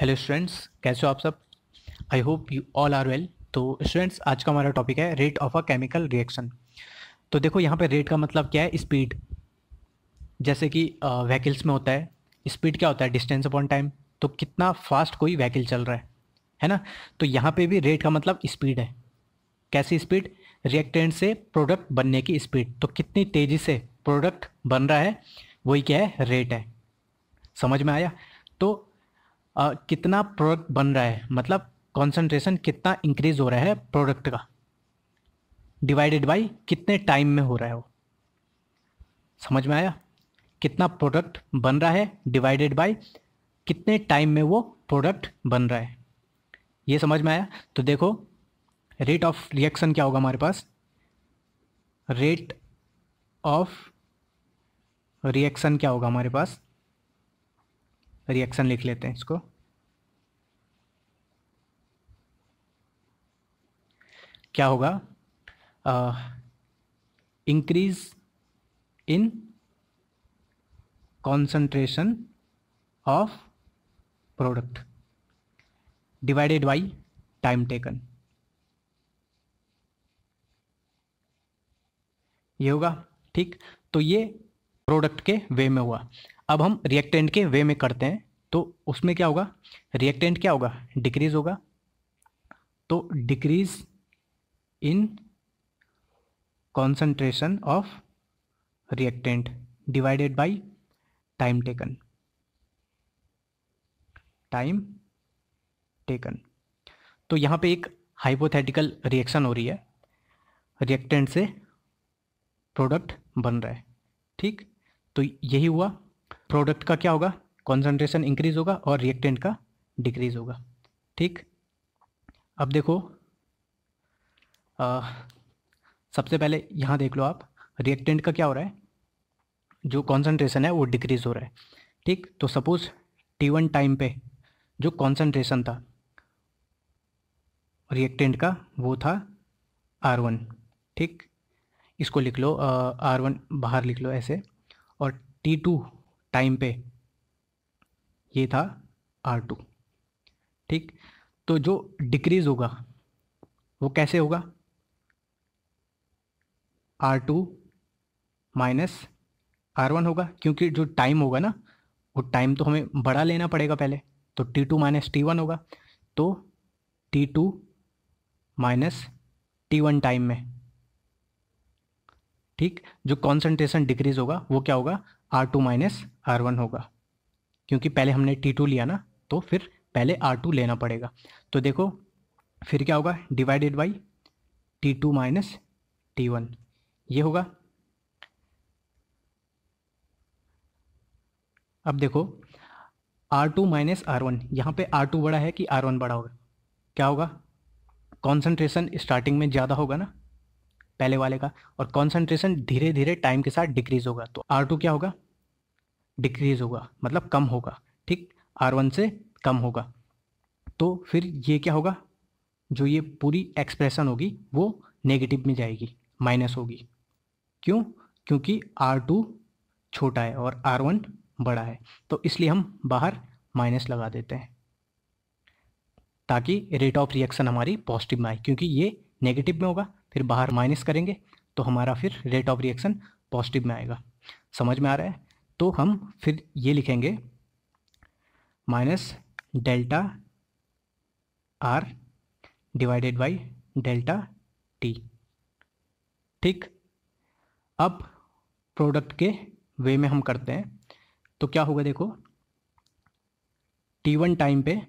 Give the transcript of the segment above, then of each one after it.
hello students कैसे हो आप सब I hope you all are well तो स्टूडेंट्स आज का हमारा टॉपिक है rate of a chemical reaction तो देखो यहाँ पे रेट का मतलब क्या है स्पीड जैसे कि व्हीकल्स में होता है स्पीड क्या होता है डिस्टेंस अपॉन टाइम तो कितना फास्ट कोई व्हीकल चल रहा है है ना तो यहाँ पे भी रेट का मतलब स्पीड है कैसी स्पीड रिएक्टेंट से प्रोडक्ट बनने की स्पीड तो कितनी तेज़ी से प्रोडक्ट बन रहा है वही क्या है रेट है समझ में आया तो आ, कितना प्रोडक्ट बन रहा है मतलब कंसंट्रेशन कितना इंक्रीज हो रहा है प्रोडक्ट का डिवाइडेड बाई कितने टाइम में हो रहा है वो समझ में आया कितना प्रोडक्ट बन रहा है डिवाइडेड बाई कितने टाइम में वो प्रोडक्ट बन रहा है ये समझ में आया तो देखो रेट ऑफ रिएक्शन क्या होगा हमारे पास रेट ऑफ रिएक्शन क्या होगा हमारे पास रिएक्शन लिख लेते हैं इसको क्या होगा increase in concentration of product divided by time taken ये होगा ठीक तो ये प्रोडक्ट के वे में हुआ अब हम रिएक्टेंट के वे में करते हैं तो उसमें क्या होगा रिएक्टेंट क्या होगा डिक्रीज होगा तो decrease in concentration of reactant divided by time taken time taken तो यहाँ पे एक हाइपोथेटिकल रिएक्शन हो रही है रिएक्टेंट से प्रोडक्ट बन रहा है ठीक तो यही हुआ प्रोडक्ट का क्या होगा कॉन्सेंट्रेशन इंक्रीज होगा और रिएक्टेंट का डिक्रीज होगा ठीक अब देखो आ, सबसे पहले यहाँ देख लो आप रिएक्टेंट का क्या हो रहा है जो कॉन्सेंट्रेशन है वो डिक्रीज हो रहा है ठीक तो सपोज़ टी वन टाइम पे जो कॉन्सेंट्रेशन था रिएक्टेंट का वो था आर वन ठीक इसको लिख लो आर वन बाहर लिख लो ऐसे और टी टू टाइम पे ये था आर टू ठीक तो जो डिक्रीज होगा वो कैसे होगा R two minus R one होगा क्योंकि जो टाइम होगा ना वो टाइम तो हमें बड़ा लेना पड़ेगा पहले तो T two minus T one होगा तो T two minus T one time में ठीक जो कॉन्सेंट्रेशन डिक्रीज होगा वो क्या होगा R two minus R one होगा क्योंकि पहले हमने टी टू लिया ना तो फिर पहले आर टू लेना पड़ेगा तो देखो फिर क्या होगा divided by T two minus T one ये होगा अब देखो R two minus R one यहाँ पर आर टू बड़ा है कि आर वन बड़ा होगा क्या होगा कॉन्सेंट्रेशन स्टार्टिंग में ज़्यादा होगा ना पहले वाले का और कॉन्सेंट्रेशन धीरे धीरे टाइम के साथ डिक्रीज होगा तो आर टू क्या होगा डिक्रीज होगा मतलब कम होगा ठीक आर वन से कम होगा तो फिर ये क्या होगा जो ये पूरी एक्सप्रेशन होगी वो नेगेटिव में जाएगी माइनस होगी क्यों क्योंकि आर टू छोटा है और आर वन बड़ा है तो इसलिए हम बाहर माइनस लगा देते हैं ताकि रेट ऑफ रिएक्शन हमारी पॉजिटिव में आए क्योंकि ये नेगेटिव में होगा फिर बाहर माइनस करेंगे तो हमारा फिर रेट ऑफ रिएक्शन पॉजिटिव में आएगा समझ में आ रहा है तो हम फिर ये लिखेंगे minus delta R divided by delta T ठीक अब प्रोडक्ट के वे में हम करते हैं तो क्या होगा देखो टी वन टाइम पे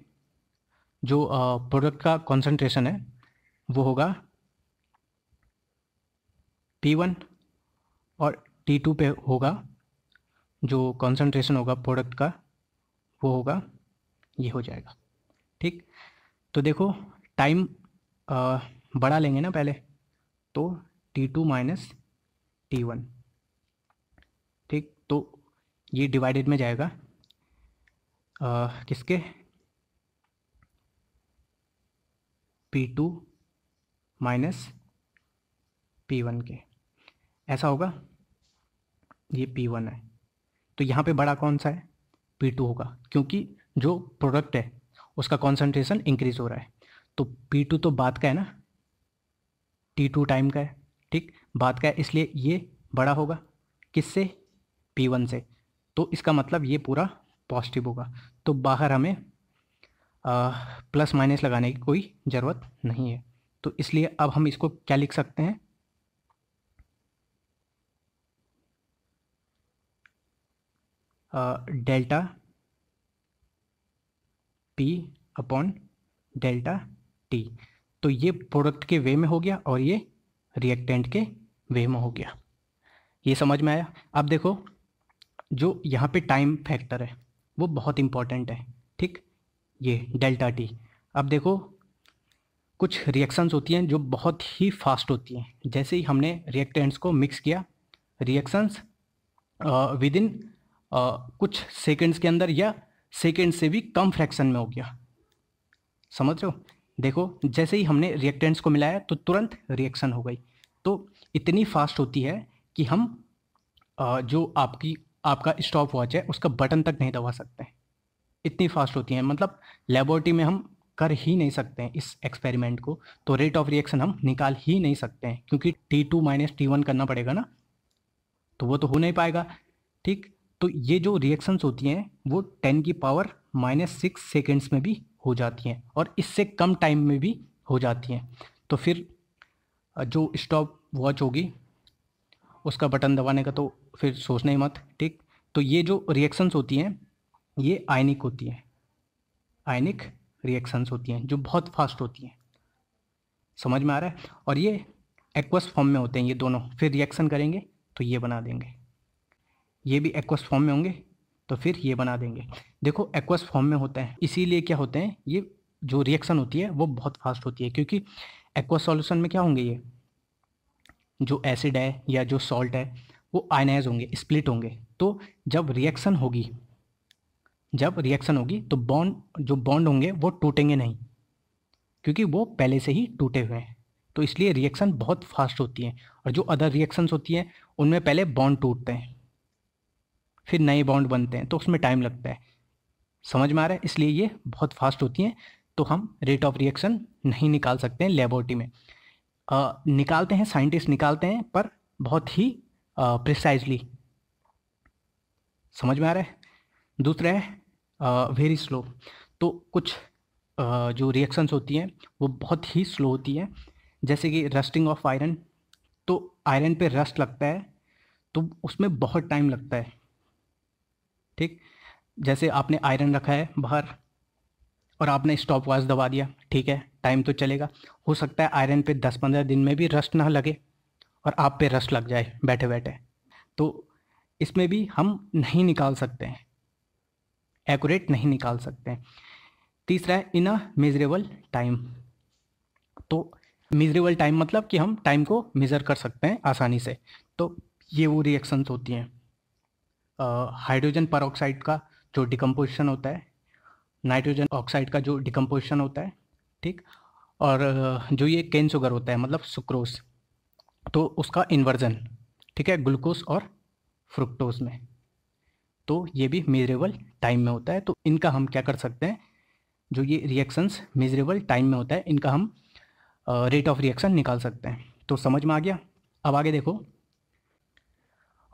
जो प्रोडक्ट का कंसंट्रेशन है वो होगा T1 और T2 पे होगा जो कंसंट्रेशन होगा प्रोडक्ट का वो होगा ये हो जाएगा ठीक तो देखो टाइम बढ़ा लेंगे ना पहले तो T2 टू माइनस टी ठीक तो ये डिवाइडेड में जाएगा आ, किसके P2 टू माइनस पी के ऐसा होगा ये पी वन है तो यहाँ पे बड़ा कौन सा है पी टू होगा क्योंकि जो प्रोडक्ट है उसका कॉन्सेंट्रेशन इंक्रीज हो रहा है तो पी टू तो बात का है ना टी टू टाइम का है ठीक बात का है इसलिए ये बड़ा होगा किससे पी वन से तो इसका मतलब ये पूरा पॉजिटिव होगा तो बाहर हमें आ, प्लस माइनस लगाने की कोई ज़रूरत नहीं है तो इसलिए अब हम इसको क्या लिख सकते हैं delta P upon delta T तो ये प्रोडक्ट के वे में हो गया और ये रिएक्टेंट के वे में हो गया ये समझ में आया अब देखो जो यहाँ पे टाइम फैक्टर है वो बहुत इम्पॉर्टेंट है ठीक ये डेल्टा टी अब देखो कुछ रिएक्शंस होती हैं जो बहुत ही फास्ट होती हैं जैसे ही हमने रिएक्टेंट्स को मिक्स किया रिएक्शंस विद इन आ, कुछ सेकंड्स के अंदर या सेकंड से भी कम फ्रैक्शन में हो गया समझ रहे हो देखो जैसे ही हमने रिएक्टेंट्स को मिलाया तो तुरंत रिएक्शन हो गई तो इतनी फास्ट होती है कि हम आ, जो आपकी आपका स्टॉप वॉच है उसका बटन तक नहीं दबा सकते इतनी फास्ट होती है मतलब लेबोरेटरी में हम कर ही नहीं सकते हैं इस एक्सपेरिमेंट को तो रेट ऑफ रिएक्शन हम निकाल ही नहीं सकते हैं क्योंकि T two minus T one करना पड़ेगा ना तो वो तो हो नहीं पाएगा ठीक तो ये जो रिएक्शंस होती हैं वो टेन की पावर माइनस सिक्स सेकेंड्स में भी हो जाती हैं और इससे कम टाइम में भी हो जाती हैं तो फिर जो स्टॉप वॉच होगी उसका बटन दबाने का तो फिर सोचना ही मत ठीक तो ये जो रिएक्शंस होती हैं ये आयनिक होती हैं आयनिक रिएक्शंस होती हैं जो बहुत फास्ट होती हैं समझ में आ रहा है और ये एक्वस फॉर्म में होते हैं ये दोनों फिर रिएक्शन करेंगे तो ये बना देंगे ये भी एक्वस फॉर्म में होंगे तो फिर ये बना देंगे देखो एक्वस फॉर्म में होते हैं इसीलिए क्या होते हैं ये जो रिएक्शन होती है वो बहुत फास्ट होती है क्योंकि एक्वस सॉल्यूशन में क्या होंगे ये जो एसिड है या जो सॉल्ट है वो आयनाइज होंगे स्प्लिट होंगे तो जब रिएक्शन होगी जब रिएक्शन होगी तो बॉन्ड जो बॉन्ड होंगे वो टूटेंगे नहीं क्योंकि वो पहले से ही टूटे हुए हैं तो इसलिए रिएक्शन बहुत फास्ट होती है और जो अदर रिएक्शंस होती हैं उनमें पहले बॉन्ड टूटते हैं फिर नए बॉन्ड बनते हैं तो उसमें टाइम लगता है समझ में आ रहा है इसलिए ये बहुत फास्ट होती हैं तो हम रेट ऑफ रिएक्शन नहीं निकाल सकते हैं लेबोरेटरी में आ, निकालते हैं साइंटिस्ट निकालते हैं पर बहुत ही प्रिसाइजली समझ में आ रहा है दूसरा है वेरी स्लो तो कुछ आ, जो रिएक्शंस होती हैं वो बहुत ही स्लो होती हैं जैसे कि रस्टिंग ऑफ आयरन तो आयरन पे रस्ट लगता है तो उसमें बहुत टाइम लगता है ठीक जैसे आपने आयरन रखा है बाहर और आपने स्टॉप वॉच दबा दिया ठीक है टाइम तो चलेगा हो सकता है आयरन पे दस पंद्रह दिन में भी रस्ट ना लगे और आप पे रस्ट लग जाए बैठे बैठे तो इसमें भी हम नहीं निकाल सकते हैं एकूरेट नहीं निकाल सकते हैं तीसरा है इन अ मेजरेबल टाइम तो मेजरेबल टाइम मतलब कि हम टाइम को मेज़र कर सकते हैं आसानी से तो ये वो रिएक्शंस होती हैं हाइड्रोजन पर का जो डिकम्पोजिशन होता है नाइट्रोजन ऑक्साइड का जो डिकम्पोजिशन होता है ठीक और जो ये केन शुगर होता है मतलब सुक्रोज तो उसका इन्वर्जन ठीक है ग्लूकोज और फ्रुक्टोज में तो ये भी मेजरेबल टाइम में होता है तो इनका हम क्या कर सकते हैं जो ये रिएक्शंस मेजरेबल टाइम में होता है इनका हम रेट ऑफ रिएक्शन निकाल सकते हैं तो समझ में आ गया अब आगे देखो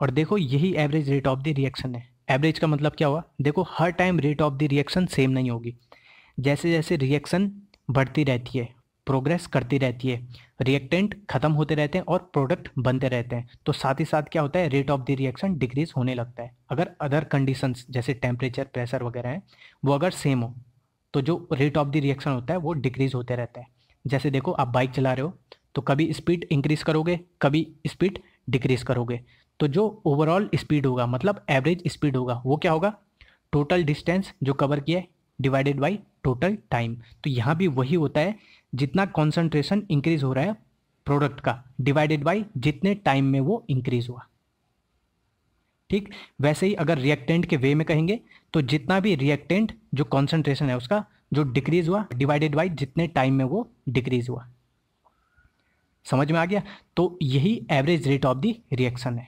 और देखो यही average rate of the reaction है एवरेज का मतलब क्या हुआ देखो हर time rate of the reaction same नहीं होगी जैसे जैसे रिएक्शन बढ़ती रहती है प्रोग्रेस करती रहती है रिएक्टेंट ख़त्म होते रहते हैं और प्रोडक्ट बनते रहते हैं तो साथ ही साथ क्या होता है rate of the reaction decrease होने लगता है अगर अदर कंडीशंस जैसे टेम्परेचर प्रेशर वगैरह हैं वो अगर सेम हो तो जो रेट ऑफ द रिएक्शन होता है वो डिक्रीज होते रहता है जैसे देखो आप बाइक चला रहे हो तो कभी स्पीड इंक्रीज़ करोगे कभी स्पीड डिक्रीज़ करोगे तो जो ओवरऑल स्पीड होगा मतलब एवरेज स्पीड होगा वो क्या होगा टोटल डिस्टेंस जो कवर किया है डिवाइडेड बाई टोटल टाइम तो यहाँ भी वही होता है जितना कॉन्सेंट्रेशन इंक्रीज हो रहा है प्रोडक्ट का डिवाइडेड बाई जितने टाइम में वो इंक्रीज हुआ ठीक वैसे ही अगर रिएक्टेंट के वे में कहेंगे तो जितना भी रिएक्टेंट जो कॉन्सेंट्रेशन है उसका जो डिक्रीज हुआ डिवाइडेड बाई जितने टाइम में वो डिक्रीज हुआ समझ में आ गया तो यही average rate of the reaction है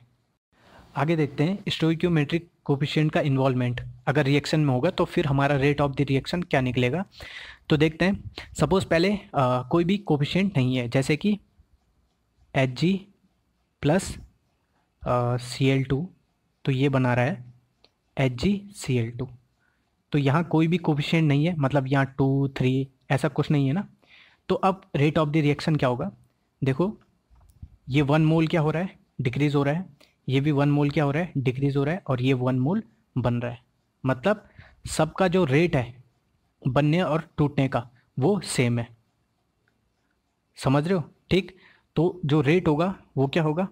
आगे देखते हैं स्टोइक्योमेट्रिक कोफिशियंट का इन्वॉल्वमेंट अगर रिएक्शन में होगा तो फिर हमारा रेट ऑफ द रिएक्शन क्या निकलेगा तो देखते हैं सपोज़ पहले आ, कोई भी कोफिशियंट नहीं है जैसे कि H G plus C L two तो ये बना रहा है H G C L two तो यहाँ कोई भी कोफिशियंट नहीं है मतलब यहाँ टू थ्री ऐसा कुछ नहीं है ना तो अब रेट ऑफ द रिएक्शन क्या होगा देखो ये वन मोल क्या हो रहा है डिक्रीज़ हो रहा है ये भी वन मोल क्या हो रहा है डिक्रीज हो रहा है और ये वन मोल बन रहा है मतलब सबका जो रेट है बनने और टूटने का वो सेम है समझ रहे हो ठीक तो जो रेट होगा वो क्या होगा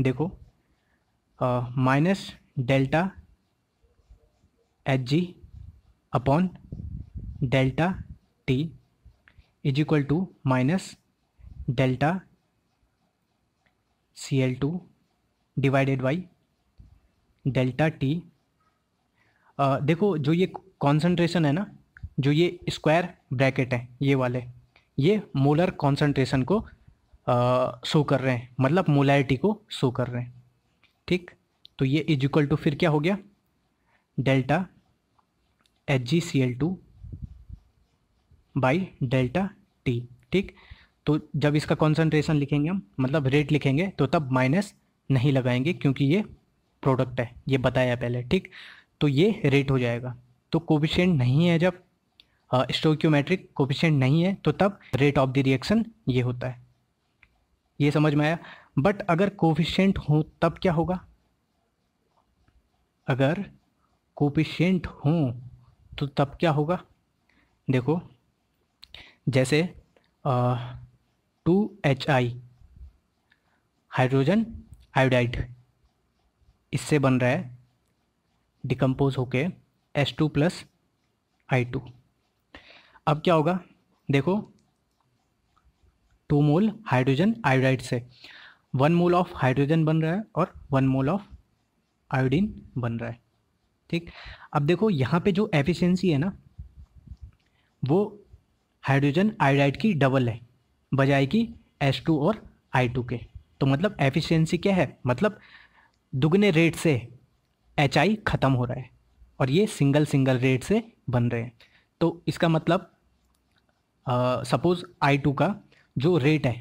देखो minus delta H G upon delta T is equal to minus delta C L two divided by delta T देखो जो ये कॉन्सेंट्रेशन है ना जो ये स्क्वायर ब्रैकेट है ये वाले ये मोलर कॉन्सेंट्रेशन को शो कर रहे हैं मतलब मोलैरिटी को शो कर रहे हैं ठीक तो ये इज इक्वल टू फिर क्या हो गया delta H G C L two by delta T ठीक तो जब इसका कॉन्सेंट्रेशन लिखेंगे हम मतलब रेट लिखेंगे तो तब माइनस नहीं लगाएंगे क्योंकि ये प्रोडक्ट है ये बताया पहले ठीक तो ये रेट हो जाएगा तो कोविशेंट नहीं है जब स्टोक्योमेट्रिक कोविशेंट नहीं है तो तब रेट ऑफ द रिएक्शन ये होता है ये समझ में आया बट अगर कोविशेंट हो तब क्या होगा अगर कोपिशेंट हो तो तब क्या होगा देखो जैसे ah, two H I hydrogen iodide इससे बन रहा है डिकम्पोज होके S two plus I two अब क्या होगा देखो टू मोल हाइड्रोजन आयोडाइड से वन मोल ऑफ हाइड्रोजन बन रहा है और वन मोल ऑफ आयोडीन बन रहा है ठीक अब देखो यहाँ पे जो एफिशिएंसी है ना वो हाइड्रोजन आयोडाइड की डबल है बजाय कि एस टू और आई टू के तो मतलब एफिशिएंसी क्या है मतलब दुगने रेट से एच आई ख़त्म हो रहा है और ये सिंगल सिंगल रेट से बन रहे हैं तो इसका मतलब सपोज़ आई टू का जो रेट है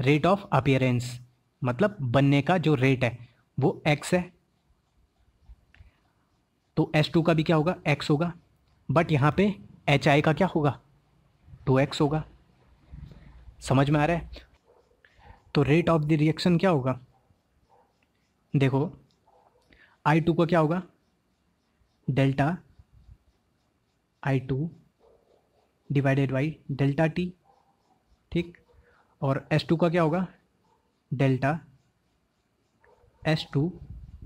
रेट ऑफ अपियरेंस मतलब बनने का जो रेट है वो एक्स है तो एस टू का भी क्या होगा एक्स होगा बट यहाँ पे एच आई का क्या होगा टू एक्स होगा समझ में आ रहा है तो रेट ऑफ द रिएक्शन क्या होगा देखो आई टू का क्या होगा delta I two divided by delta T ठीक और एस टू का क्या होगा delta S two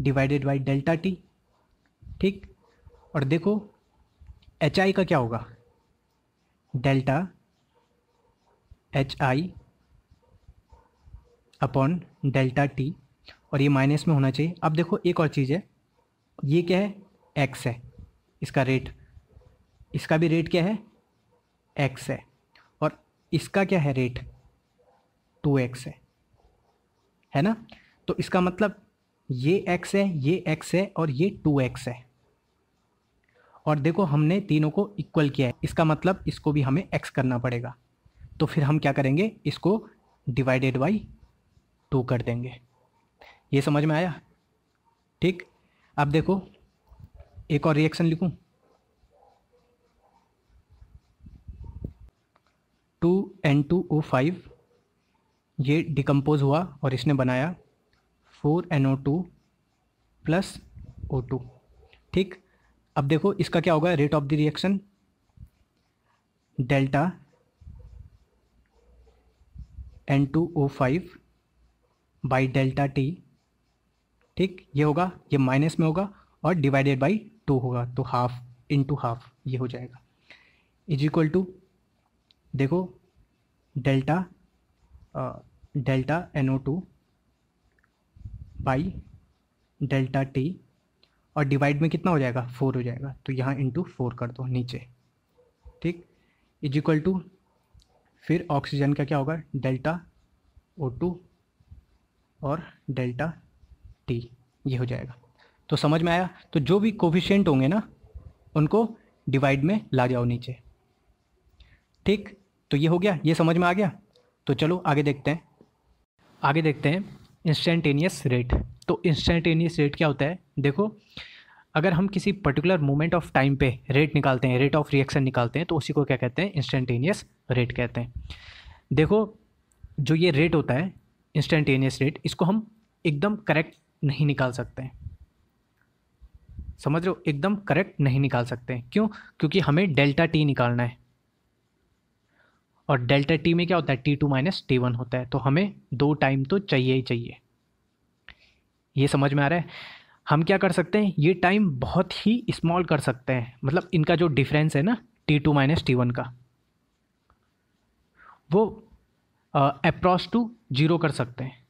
divided by delta T ठीक और देखो एच आई का क्या होगा delta H I upon delta T और ये माइनस में होना चाहिए अब देखो एक और चीज़ है ये क्या है एक्स है इसका रेट इसका भी रेट क्या है एक्स है और इसका क्या है रेट टू एक्स है है ना तो इसका मतलब ये एक्स है ये एक्स है और ये टू एक्स है और देखो हमने तीनों को इक्वल किया है इसका मतलब इसको भी हमें एक्स करना पड़ेगा तो फिर हम क्या करेंगे इसको डिवाइडेड बाई टू कर देंगे ये समझ में आया ठीक अब देखो एक और रिएक्शन लिखूं two N two O five ये डिकम्पोज हुआ और इसने बनाया four N O two plus O two ठीक अब देखो इसका क्या होगा rate of the reaction delta N two O five by delta T ठीक ये होगा ये माइनस में होगा और डिवाइडेड बाई टू होगा तो हाफ टू हाफ ये हो जाएगा इज इक्वल टू देखो delta delta N O two by delta T और डिवाइड में कितना हो जाएगा फोर हो जाएगा तो यहाँ इंटू फोर कर दो नीचे ठीक इज इक्वल टू फिर ऑक्सीजन का क्या होगा डेल्टा ओ टू और डेल्टा टी ये हो जाएगा तो समझ में आया तो जो भी कोफिशेंट होंगे ना उनको डिवाइड में ला जाओ नीचे ठीक तो ये हो गया ये समझ में आ गया तो चलो आगे देखते हैं आगे देखते हैं इंस्टेंटेनियस रेट तो इंस्टेंटेनियस रेट क्या होता है देखो अगर हम किसी पर्टिकुलर मोमेंट ऑफ टाइम पे रेट निकालते हैं रेट ऑफ रिएक्शन निकालते हैं तो उसी को क्या कहते हैं इंस्टेंटेनियस रेट कहते हैं देखो जो ये रेट होता है इंस्टेंटेनियस रेट इसको हम एकदम करेक्ट नहीं निकाल सकते हैं समझ रहे हो एकदम करेक्ट नहीं निकाल सकते क्यों क्योंकि हमें डेल्टा टी निकालना है और डेल्टा टी में क्या होता है T two minus T one होता है तो हमें दो टाइम तो चाहिए ही चाहिए ये समझ में आ रहा है हम क्या कर सकते हैं ये टाइम बहुत ही स्मॉल कर सकते हैं मतलब इनका जो डिफरेंस है ना T two minus T one का वो अप्रॉस टू जीरो कर सकते हैं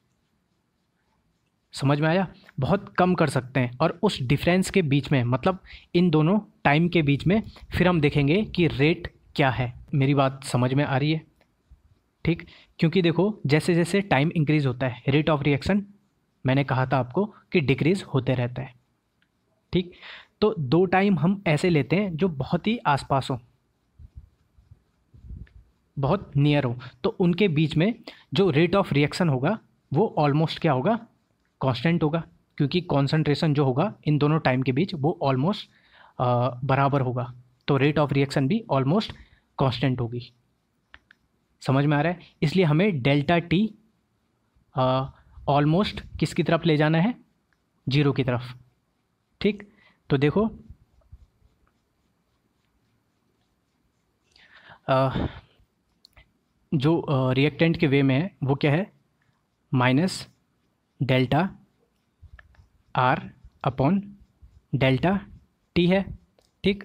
समझ में आया बहुत कम कर सकते हैं और उस डिफरेंस के बीच में मतलब इन दोनों टाइम के बीच में फिर हम देखेंगे कि रेट क्या है मेरी बात समझ में आ रही है ठीक क्योंकि देखो जैसे जैसे टाइम इंक्रीज होता है रेट ऑफ रिएक्शन मैंने कहा था आपको कि डिक्रीज़ होते रहते हैं ठीक तो दो टाइम हम ऐसे लेते हैं जो बहुत ही आसपास हो बहुत नियर हो तो उनके बीच में जो रेट ऑफ रिएक्शन होगा वो ऑलमोस्ट क्या होगा कांस्टेंट होगा क्योंकि कॉन्सेंट्रेशन जो होगा इन दोनों टाइम के बीच वो ऑलमोस्ट बराबर होगा तो रेट ऑफ रिएक्शन भी ऑलमोस्ट कांस्टेंट होगी समझ में आ रहा है इसलिए हमें डेल्टा टी ऑलमोस्ट किसकी तरफ ले जाना है जीरो की तरफ ठीक तो देखो जो रिएक्टेंट के वे में है वो क्या है minus delta R upon delta T है ठीक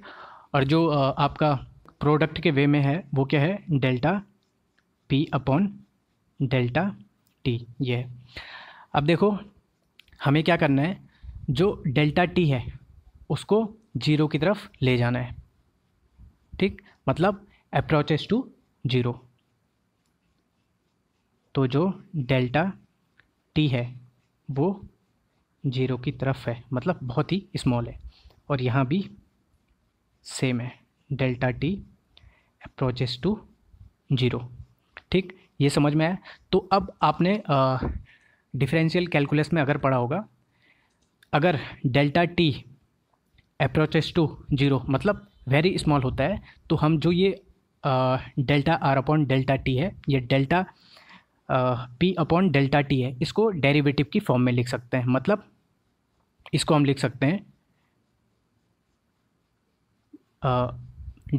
और जो आपका प्रोडक्ट के वे में है वो क्या है delta P upon delta T ये अब देखो हमें क्या करना है जो डेल्टा टी है उसको जीरो की तरफ ले जाना है ठीक मतलब अप्रोचेस टू जीरो तो जो डेल्टा टी है वो जीरो की तरफ है मतलब बहुत ही स्मॉल है और यहाँ भी सेम है delta T approaches to zero ठीक ये समझ में आया तो अब आपने डिफरेंशियल कैलकुलस में अगर पढ़ा होगा अगर delta T approaches to zero मतलब वेरी स्मॉल होता है तो हम जो ये delta R upon delta T है ये delta P upon delta T है इसको डेरिवेटिव की फॉर्म में लिख सकते हैं मतलब इसको हम लिख सकते हैं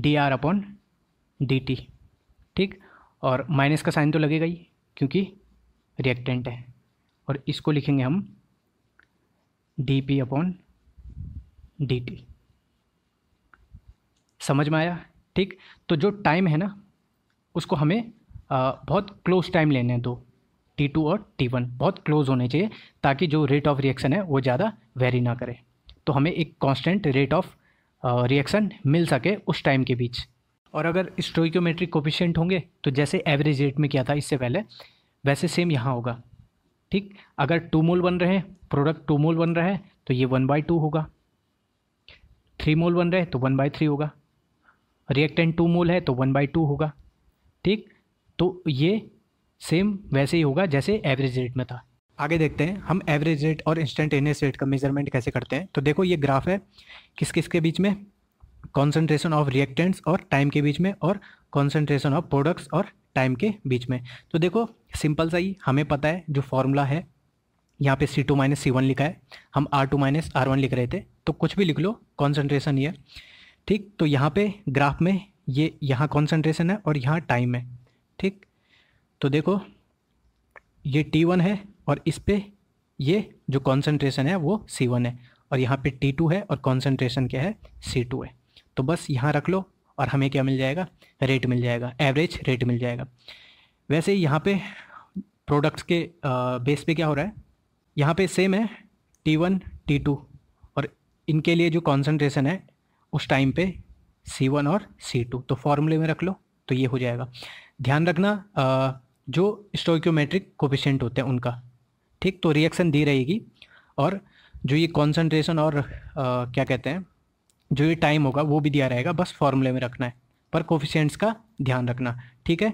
D R upon D T ठीक और माइनस का साइन तो लगेगा ही क्योंकि रिएक्टेंट है और इसको लिखेंगे हम D P upon D T समझ में आया ठीक तो जो टाइम है ना उसको हमें आ, बहुत क्लोज टाइम लेने हैं दो टी टू और टी वन बहुत क्लोज होने चाहिए ताकि जो रेट ऑफ रिएक्शन है वो ज़्यादा वेरी ना करे तो हमें एक कांस्टेंट रेट ऑफ रिएक्शन मिल सके उस टाइम के बीच और अगर स्टोइकोमेट्रिक कोपिशेंट होंगे तो जैसे एवरेज रेट में क्या था इससे पहले वैसे सेम यहाँ होगा ठीक अगर टू मोल बन रहे हैं प्रोडक्ट टू मोल बन रहा है तो ये वन बाई टू होगा थ्री मोल बन रहे हैं तो वन बाई थ्री होगा रिएक्टेंट टू मोल है तो वन बाई टू होगा ठीक तो ये सेम वैसे ही होगा जैसे एवरेज रेट में था आगे देखते हैं हम एवरेज रेट और इंस्टेंटेनियस रेट का मेजरमेंट कैसे करते हैं तो देखो ये ग्राफ है किस किस के बीच में कॉन्सेंट्रेशन ऑफ रिएक्टेंट्स और टाइम के बीच में और कॉन्सेंट्रेशन ऑफ प्रोडक्ट्स और टाइम के बीच में तो देखो सिंपल सा ही हमें पता है जो फॉर्मूला है यहाँ पे C two minus C one लिखा है हम R two minus R one लिख रहे थे तो कुछ भी लिख लो कॉन्सेंट्रेशन ये ठीक तो यहाँ पे ग्राफ में ये यहाँ कॉन्सेंट्रेशन है और यहाँ टाइम है ठीक तो देखो ये टी वन है और इस पर ये जो कॉन्सेंट्रेशन है वो सी वन है और यहाँ पे टी टू है और कॉन्सेंट्रेशन क्या है सी टू है तो बस यहाँ रख लो और हमें क्या मिल जाएगा रेट मिल जाएगा एवरेज रेट मिल जाएगा वैसे यहाँ पे प्रोडक्ट्स के बेस पे क्या हो रहा है यहाँ पे सेम है टी वन टी टू और इनके लिए जो कॉन्सेंट्रेशन है उस टाइम पे सी वन और सी टू तो फॉर्मूले में रख लो तो ये हो जाएगा ध्यान रखना आ, जो स्टोक्योमेट्रिक कोपिशेंट होते हैं उनका ठीक तो रिएक्शन दी रहेगी और जो ये कॉन्सेंट्रेशन और आ, क्या कहते हैं जो ये टाइम होगा वो भी दिया रहेगा बस फॉर्मूले में रखना है पर कोफिशेंट्स का ध्यान रखना ठीक है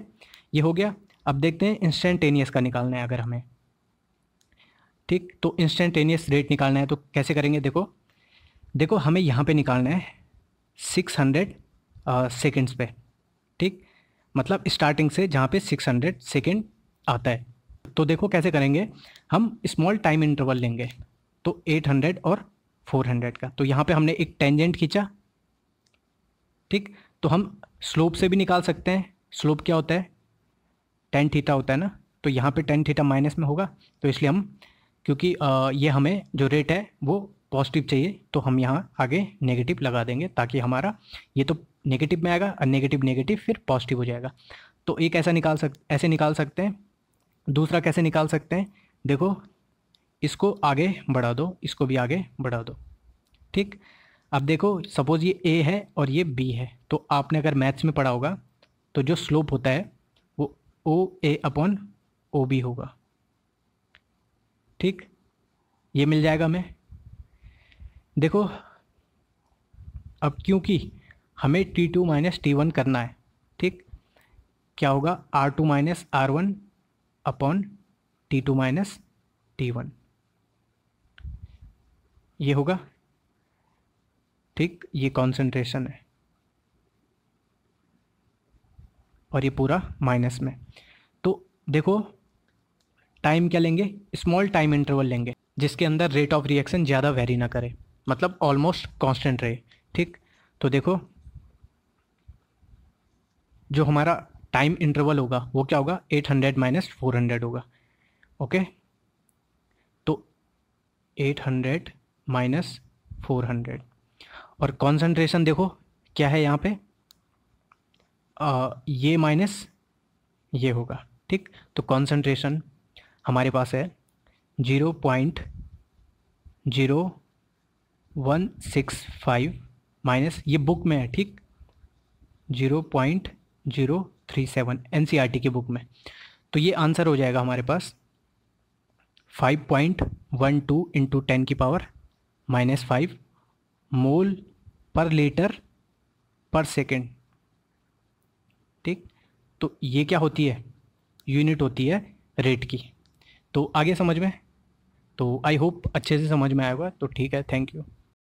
ये हो गया अब देखते हैं इंस्टेंटेनियस का निकालना है अगर हमें ठीक तो इंस्टेंटेनियस रेट निकालना है तो कैसे करेंगे देखो देखो हमें यहाँ पे निकालना है सिक्स हंड्रेड सेकेंड्स पे ठीक मतलब स्टार्टिंग से जहाँ पे सिक्स हंड्रेड सेकेंड आता है तो देखो कैसे करेंगे हम स्मॉल टाइम इंटरवल लेंगे तो एट हंड्रेड और फोर हंड्रेड का तो यहाँ पे हमने एक टेंजेंट खींचा ठीक तो हम स्लोप से भी निकाल सकते हैं स्लोप क्या होता है टेन थीटा होता है ना तो यहाँ पे टेन थीटा माइनस में होगा तो इसलिए हम क्योंकि आ, ये हमें जो रेट है वो पॉजिटिव चाहिए तो हम यहाँ आगे नेगेटिव लगा देंगे ताकि हमारा ये तो नेगेटिव में आएगा और नेगेटिव नेगेटिव फिर पॉजिटिव हो जाएगा तो एक ऐसा निकाल सक ऐसे निकाल सकते हैं दूसरा कैसे निकाल सकते हैं देखो इसको आगे बढ़ा दो इसको भी आगे बढ़ा दो ठीक अब देखो सपोज़ ये ए है और ये बी है तो आपने अगर मैथ्स में पढ़ा होगा तो जो स्लोप होता है वो ओ ए अपॉन ओ बी होगा ठीक ये मिल जाएगा हमें देखो अब क्योंकि हमें T two minus T one करना है ठीक क्या होगा R two minus R one upon T two minus T one ये होगा ठीक ये कॉन्सेंट्रेशन है और ये पूरा माइनस में तो देखो टाइम क्या लेंगे स्मॉल टाइम इंटरवल लेंगे जिसके अंदर रेट ऑफ रिएक्शन ज़्यादा वेरी ना करे मतलब ऑलमोस्ट कांस्टेंट रहे ठीक तो देखो जो हमारा टाइम इंटरवल होगा वो क्या होगा 800 हंड्रेड माइनस फोर होगा ओके तो 800 माइनस फोर हंड्रेड और कॉन्सेंट्रेशन देखो क्या है यहाँ पे आ, ये माइनस ये होगा ठीक तो कॉन्सेंट्रेशन हमारे पास है zero point zero one six five minus ये बुक में है ठीक zero point zero three seven N C R T की बुक में तो ये आंसर हो जाएगा हमारे पास five point one two into ten की power minus five mole per litre पर सेकेंड ठीक तो ये क्या होती है यूनिट होती है रेट की तो आगे समझ में तो आई होप अच्छे से समझ में आएगा तो ठीक है थैंक यू